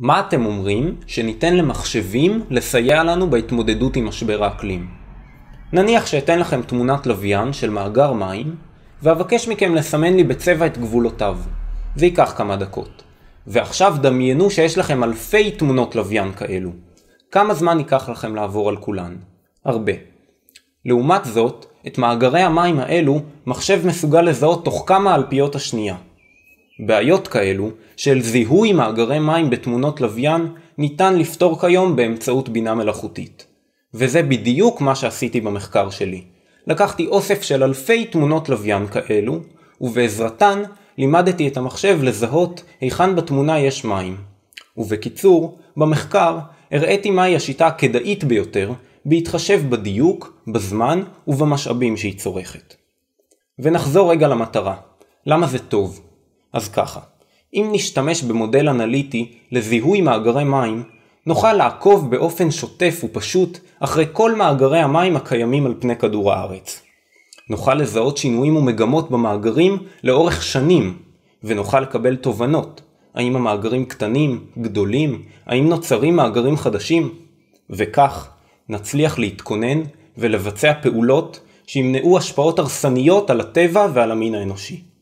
מה אתם אומרים שניתן למחשבים לסייע לנו בהתמודדות עם משבר האקלים? נניח שאתן לכם תמונת לוויין של מאגר מים, ואבקש מכם לסמן לי בצבע את גבולותיו. זה ייקח כמה דקות. ועכשיו דמיינו שיש לכם אלפי תמונות לוויין כאלו. כמה זמן ייקח לכם לעבור על כולן? הרבה. לעומת זאת, את מאגרי המים האלו מחשב מסוגל לזהות תוך כמה אלפיות השנייה. בעיות כאלו של זיהוי מאגרי מים בתמונות לוויין ניתן לפתור כיום באמצעות בינה מלאכותית. וזה בדיוק מה שעשיתי במחקר שלי. לקחתי אוסף של אלפי תמונות לוויין כאלו, ובעזרתן לימדתי את המחשב לזהות היכן בתמונה יש מים. ובקיצור, במחקר הראיתי מהי השיטה הכדאית ביותר, בהתחשב בדיוק, בזמן ובמשאבים שהיא צורכת. ונחזור רגע למטרה. למה זה טוב? אז ככה, אם נשתמש במודל אנליטי לזיהוי מאגרי מים, נוכל לעקוב באופן שוטף ופשוט אחרי כל מאגרי המים הקיימים על פני כדור הארץ. נוכל לזהות שינויים ומגמות במאגרים לאורך שנים, ונוכל לקבל תובנות, האם המאגרים קטנים, גדולים, האם נוצרים מאגרים חדשים, וכך נצליח להתכונן ולבצע פעולות שימנעו השפעות הרסניות על הטבע ועל המין האנושי.